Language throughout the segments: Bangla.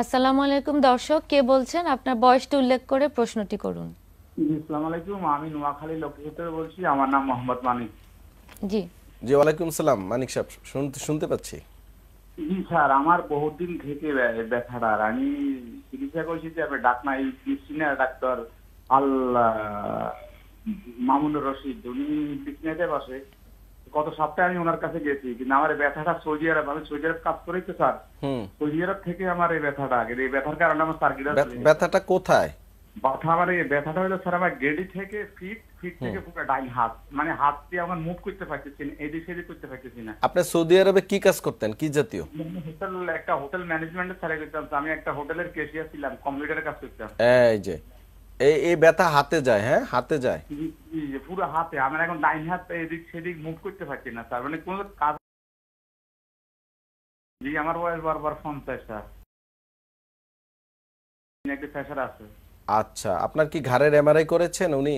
আসসালামু আলাইকুম দর্শক কে বলছেন আপনার বয়সটি উল্লেখ করে প্রশ্নটি করুন আসসালামু আলাইকুম আমি নোয়াখালী লোকহিতর বলছি আমার নাম মোহাম্মদ মানিক জি জি ওয়ালাইকুম সালাম মানিক সাহেব শুনতে শুনতে পাচ্ছি জি স্যার আমার বহুদিন থেকে ব্যথাটা আমি চিকিৎসা করছি যে আমি নাই ক্রিস্টিনার ডাক্তার আল মামুনুর রশিদ উনি বিছনাতে বসে গত সপ্তাহে আমি ওনার কাছে গেছি কিন্তু আমার এই ব্যথাটা সৌদি আরব আমি সৌদি আরব কাজ করি তো স্যার সৌদি আরব থেকে আমার এই ব্যথাটা আগে এই ব্যথার কারণে আমার সার্কিটার ব্যথাটা কোথায় ব্যথা আমার এই ব্যথাটা হলো স্যার আমার গেডি থেকে ফিট ফিট থেকে পুরো ডাইন হাত মানে হাত দিয়ে আমার মুভ করতে পারতেছি না এদিক সেদিক করতে পারতেছি না আপনি সৌদি আরবে কি কাজ করতেন কি জাতীয় হোটেল একটা হোটেল ম্যানেজমেন্টে স্যার আমি একটা হোটেলের কেসিয়া ছিলাম কম্পিউটারে কাজ করতাম এই যে এই ব্যথা হাতে যায় হ্যাঁ হাতে যায় পুরো হাতে আমার এখন ডাইন হাত এদিক সেদিক মুভ করতে পারছি না স্যার মানে কাজ জি আমার বয়স বারবার স্যার একটা আছে আচ্ছা আপনার কি ঘাড়ের এমআরআই করেছেন উনি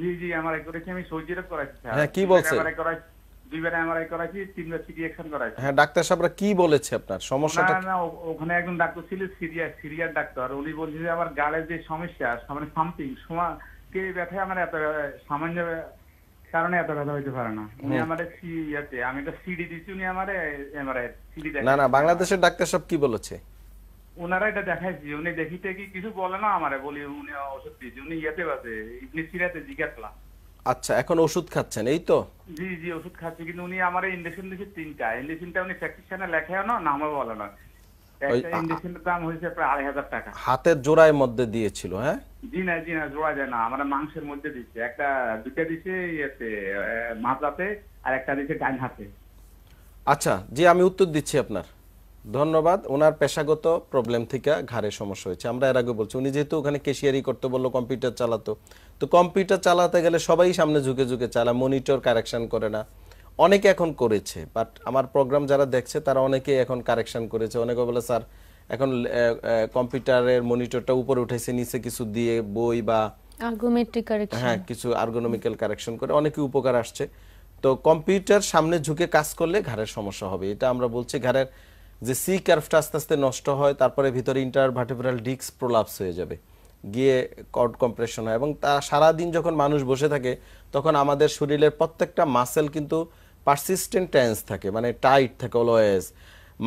জি জি এমআরআই করেছি আমি সর্জারি করাইছি স্যার হ্যাঁ কি বলছে এমআরআই করাইছি হ্যাঁ, মানে কারণে এত হইতে পারে না উনি আমি সিডি উনি সিডি বাংলাদেশের ডাক্তার সাহেব কি বলেছে উনারা এটা দেখাইছি উনি দেখিতে কি কিছু বলে না আমার বলি উনি ওষুধ দিয়েছে উনি ইয়েতে বাজে সিরিয়াতে জিজ্ঞাসা আচ্ছা এখন ওষুধ খাচ্ছেন এই তো জি জি ওষুধ খাচ্ছি কিন্তু উনি আমার ইনজেকশন দিয়েছে তিনটা ইনজেকশনটা উনি প্র্যাকটিশনে লেখায় না নামও বলে না একটা ইনজেকশনের দাম হয়েছে প্রায় আড়াই হাজার টাকা হাতের জোড়ায় মধ্যে দিয়েছিল হ্যাঁ জি না জি না জোড়া যায় না আমরা মাংসের মধ্যে দিচ্ছে একটা দুইটা দিছে ইয়েতে মাথাতে আর একটা দিছে ডান হাতে আচ্ছা জি আমি উত্তর দিচ্ছি আপনার ধন্যবাদ ওনার পেশাগত প্রবলেম থেকে ঘাড়ে সমস্যা হয়েছে আমরা এর আগে বলছি উনি যেহেতু ওখানে কেশিয়ারি করতে বললো কম্পিউটার চালাতো তো কম্পিউটার চালাতে গেলে সবাই সামনে ঝুঁকে ঝুঁকে চালা মনিটর কারেকশান করে না অনেকে এখন করেছে বাট আমার প্রোগ্রাম যারা দেখছে তারা অনেকে এখন কারেকশান করেছে অনেকে বলে স্যার এখন কম্পিউটারের মনিটরটা উপরে উঠেছে নিচে কিছু দিয়ে বই বা হ্যাঁ কিছু আর্গোনমিক্যাল কারেকশন করে অনেকে উপকার আসছে তো কম্পিউটার সামনে ঝুঁকে কাজ করলে ঘাড়ের সমস্যা হবে এটা আমরা বলছি ঘাড়ের যে সি কার্ভটা আস্তে আস্তে নষ্ট হয় তারপরে ভিতরে ইন্টার ভার্টিব্রাল ডিস্ক প্রোলাপস হয়ে যাবে গিয়ে কর্ড কম্প্রেশন হয় এবং তা সারাদিন যখন মানুষ বসে থাকে তখন আমাদের শরীরের প্রত্যেকটা মাসেল কিন্তু পারসিস্টেন্ট টেন্স থাকে মানে টাইট থাকে অলওয়েজ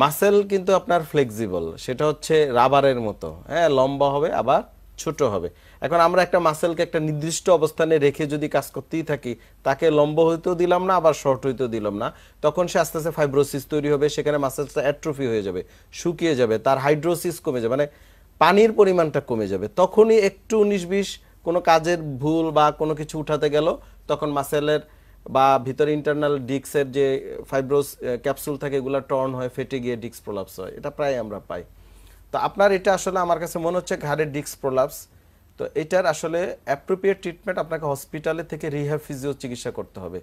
মাসেল কিন্তু আপনার ফ্লেক্সিবল সেটা হচ্ছে রাবারের মতো হ্যাঁ লম্বা হবে আবার ছোট হবে এখন আমরা একটা মাসেলকে একটা নির্দিষ্ট অবস্থানে রেখে যদি কাজ করতেই থাকি তাকে লম্ব হইতেও দিলাম না আবার শর্ট হইতেও দিলাম না তখন সে আস্তে আস্তে ফাইব্রোসিস তৈরি হবে সেখানে মাসেলসটা অ্যাট্রোফি হয়ে যাবে শুকিয়ে যাবে তার হাইড্রোসিস কমে যাবে মানে পানির পরিমাণটা কমে যাবে তখনই একটু উনিশ বিশ কোনো কাজের ভুল বা কোনো কিছু উঠাতে গেল তখন মাসেলের বা ভিতরে ইন্টারনাল ডিস্কের যে ফাইব্রোস ক্যাপসুল থাকে এগুলো টর্ন হয় ফেটে গিয়ে ডিস্ক প্রলাপস হয় এটা প্রায় আমরা পাই তো আপনার এটা আসলে আমার কাছে মনে হচ্ছে ঘাড়ের ডিস্ক প্রলাপস তো এটার আসলে অ্যাপ্রোপ্রিয়েট ট্রিটমেন্ট আপনাকে হসপিটালে থেকে রিহ্যাব ফিজিও চিকিৎসা করতে হবে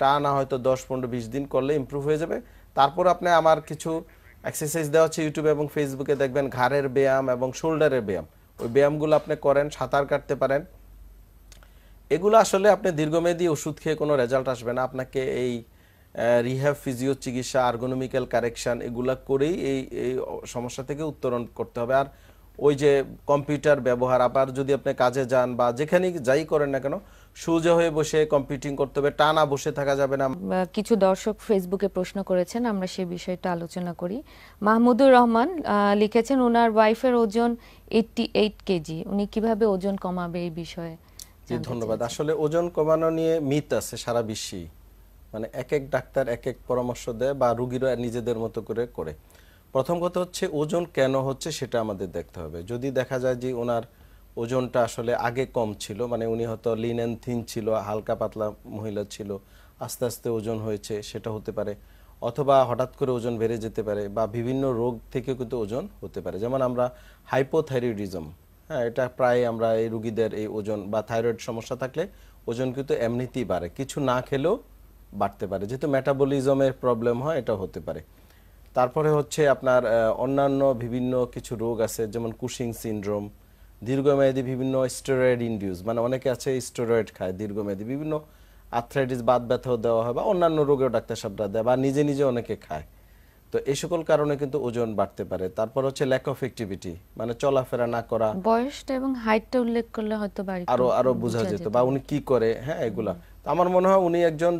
তা না হয়তো দশ পনেরো বিশ দিন করলে ইম্প্রুভ হয়ে যাবে তারপর আপনি আমার কিছু এক্সারসাইজ দেওয়া হচ্ছে ইউটিউবে এবং ফেসবুকে দেখবেন ঘাড়ের ব্যায়াম এবং শোল্ডারের ব্যায়াম ওই ব্যায়ামগুলো আপনি করেন সাঁতার কাটতে পারেন এগুলো আসলে আপনি দীর্ঘমেয়াদী ওষুধ খেয়ে কোনো রেজাল্ট আসবে না আপনাকে এই রিহ্যাব ফিজিও চিকিৎসা আর্গোনমিক্যাল কারেকশান এগুলো করেই এই এই সমস্যা থেকে উত্তরণ করতে হবে আর ওই যে কম্পিউটার ব্যবহার আবার যদি আপনি কাজে যান বা যেখানে যাই করেন না কেন সোজা হয়ে বসে কম্পিউটিং করতে হবে টানা বসে থাকা যাবে না কিছু দর্শক ফেসবুকে প্রশ্ন করেছেন আমরা সেই বিষয়টা আলোচনা করি মাহমুদুর রহমান লিখেছেন ওনার ওয়াইফের ওজন এইটটি এইট কেজি উনি কীভাবে ওজন কমাবে এই বিষয়ে ধন্যবাদ আসলে ওজন কমানো নিয়ে মিথ আছে সারা বিশ্বেই মানে এক এক ডাক্তার এক এক পরামর্শ দেয় বা রুগীরা নিজেদের মতো করে করে প্রথম কথা হচ্ছে ওজন কেন হচ্ছে সেটা আমাদের দেখতে হবে যদি দেখা যায় যে ওনার ওজনটা আসলে আগে কম ছিল মানে উনি হয়তো লিন অ্যান্ড থিন ছিল হালকা পাতলা মহিলা ছিল আস্তে আস্তে ওজন হয়েছে সেটা হতে পারে অথবা হঠাৎ করে ওজন বেড়ে যেতে পারে বা বিভিন্ন রোগ থেকে কিন্তু ওজন হতে পারে যেমন আমরা হাইপোথাইরয়েডিজম হ্যাঁ এটা প্রায় আমরা এই রুগীদের এই ওজন বা থাইরয়েড সমস্যা থাকলে ওজন কিন্তু এমনিতেই বাড়ে কিছু না খেলেও বাড়তে পারে যেহেতু মেটাবলিজমের প্রবলেম হয় এটা হতে পারে তারপরে হচ্ছে আপনার অন্যান্য বিভিন্ন কিছু রোগ আছে যেমন কুশিং সিন্ড্রোম দীর্ঘমেয়াদী বিভিন্ন স্টেরয়েড ইনডিউস মানে অনেকে আছে স্টেরয়েড খায় দীর্ঘমেয়াদী বিভিন্ন আর্থ্রাইটিস বাদ ব্যথাও দেওয়া হয় বা অন্যান্য রোগেও ডাক্তার সাহেবরা দেয় বা নিজে নিজে অনেকে খায় তো এই সকল কারণে কিন্তু ওজন বাড়তে পারে তারপর হচ্ছে ল্যাক অফ অ্যাক্টিভিটি মানে চলাফেরা না করা বয়সটা এবং হাইটটা উল্লেখ করলে হয়তো বাড়ি আরো আরো বোঝা যেত বা উনি কি করে হ্যাঁ এগুলা আমার মনে হয় উনি একজন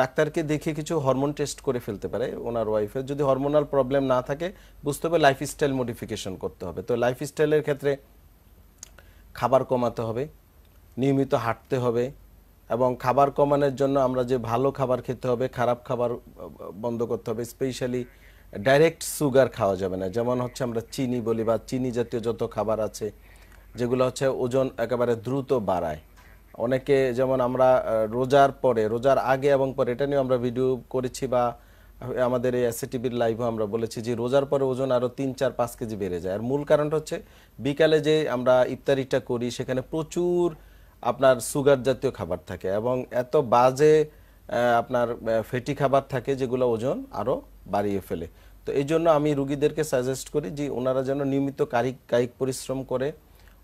ডাক্তারকে দেখে কিছু হরমোন টেস্ট করে ফেলতে পারে ওনার ওয়াইফের যদি হরমোনাল প্রবলেম না থাকে বুঝতে হবে লাইফস্টাইল মডিফিকেশন করতে হবে তো লাইফস্টাইলের ক্ষেত্রে খাবার কমাতে হবে নিয়মিত হাঁটতে হবে এবং খাবার কমানোর জন্য আমরা যে ভালো খাবার খেতে হবে খারাপ খাবার বন্ধ করতে হবে স্পেশালি ডাইরেক্ট সুগার খাওয়া যাবে না যেমন হচ্ছে আমরা চিনি বলি বা চিনি জাতীয় যত খাবার আছে যেগুলো হচ্ছে ওজন একেবারে দ্রুত বাড়ায় অনেকে যেমন আমরা রোজার পরে রোজার আগে এবং পরে এটা নিয়ে আমরা ভিডিও করেছি বা আমাদের এই টিভির লাইভও আমরা বলেছি যে রোজার পরে ওজন আরও তিন চার পাঁচ কেজি বেড়ে যায় আর মূল কারণটা হচ্ছে বিকালে যে আমরা ইফতারিটা করি সেখানে প্রচুর আপনার সুগার জাতীয় খাবার থাকে এবং এত বাজে আপনার ফেটি খাবার থাকে যেগুলো ওজন আরও বাড়িয়ে ফেলে তো এই জন্য আমি রুগীদেরকে সাজেস্ট করি যে ওনারা যেন নিয়মিত কারিক কায়িক পরিশ্রম করে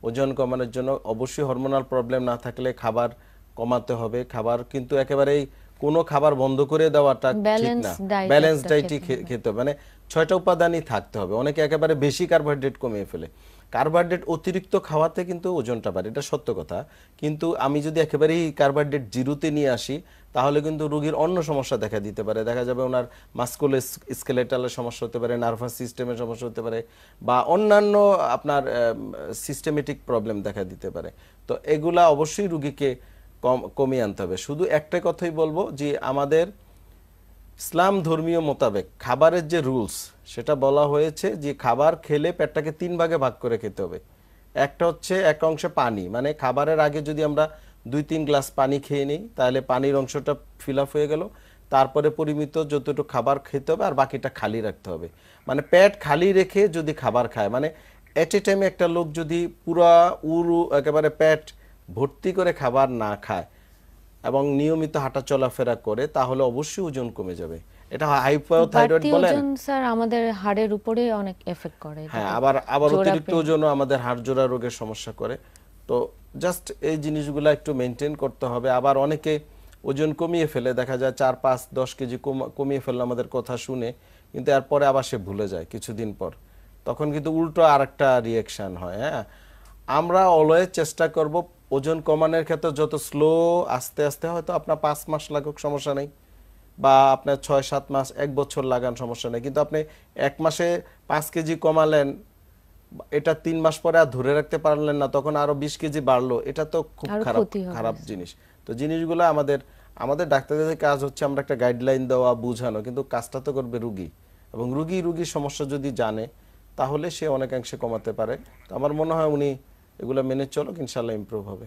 ওজন কমানোর জন্য অবশ্যই হরমোনাল প্রবলেম না থাকলে খাবার কমাতে হবে খাবার কিন্তু একেবারেই কোনো খাবার বন্ধ করে দেওয়াটা ঠিক না ব্যালেন্স ডায়েটই খেতে হবে মানে ছয়টা উপাদানই থাকতে হবে অনেকে একেবারে বেশি কার্বোহাইড্রেট কমিয়ে ফেলে কার্বোহাইড্রেট অতিরিক্ত খাওয়াতে কিন্তু ওজনটা বাড়ে এটা সত্য কথা কিন্তু আমি যদি একেবারেই কার্বোহাইড্রেট জিরোতে নিয়ে আসি তাহলে কিন্তু রোগীর অন্য সমস্যা দেখা দিতে পারে দেখা যাবে ওনার মাস্কুল স্কেলেটালের সমস্যা হতে পারে নার্ভাস সিস্টেমের সমস্যা হতে পারে বা অন্যান্য আপনার সিস্টেমেটিক প্রবলেম দেখা দিতে পারে তো এগুলা অবশ্যই রুগীকে কম কমিয়ে আনতে হবে শুধু একটা কথাই বলবো যে আমাদের ইসলাম ধর্মীয় মোতাবেক খাবারের যে রুলস সেটা বলা হয়েছে যে খাবার খেলে পেটটাকে তিন ভাগে ভাগ করে খেতে হবে একটা হচ্ছে এক অংশে পানি মানে খাবারের আগে যদি আমরা দুই তিন গ্লাস পানি খেয়ে নিই তাহলে পানির অংশটা ফিল হয়ে গেল তারপরে পরিমিত যতটুকু খাবার খেতে হবে আর বাকিটা খালি রাখতে হবে মানে পেট খালি রেখে যদি খাবার খায় মানে এট এ টাইমে একটা লোক যদি পুরা উরু একেবারে পেট ভর্তি করে খাবার না খায় এবং নিয়মিত হাঁটা চলাফেরা করে তাহলে অবশ্যই ওজন কমে যাবে এটা হাইপোথাইরয়েড বলে স্যার আমাদের হাড়ের উপরে অনেক এফেক্ট করে হ্যাঁ আবার আবার অতিরিক্ত ওজন আমাদের হাড় জোড়া রোগের সমস্যা করে তো জাস্ট এই জিনিসগুলো একটু মেনটেন করতে হবে আবার অনেকে ওজন কমিয়ে ফেলে দেখা যায় চার পাঁচ দশ কেজি কমিয়ে ফেললো আমাদের কথা শুনে কিন্তু এরপরে আবার সে ভুলে যায় কিছুদিন পর তখন কিন্তু উল্টো আর একটা রিয়াকশান হয় হ্যাঁ আমরা অলওয়েজ চেষ্টা করব ওজন কমানোর ক্ষেত্রে যত স্লো আস্তে আস্তে হয়তো আপনার পাঁচ মাস লাগুক সমস্যা নেই বা আপনার ছয় সাত মাস এক বছর লাগান সমস্যা নেই কিন্তু আপনি এক মাসে পাঁচ কেজি কমালেন এটা তিন মাস পরে আর ধরে রাখতে পারলেন না তখন আরো বিশ কেজি বাড়লো এটা তো খুব খারাপ খারাপ জিনিস তো জিনিসগুলো আমাদের আমাদের ডাক্তারদের কাজ হচ্ছে আমরা একটা গাইডলাইন দেওয়া বুঝানো কিন্তু কাজটা তো করবে রুগী এবং রুগী রুগীর সমস্যা যদি জানে তাহলে সে অনেকাংশে কমাতে পারে তো আমার মনে হয় উনি এগুলো মেনে চলো ইনশাল্লাহ ইম্প্রুভ হবে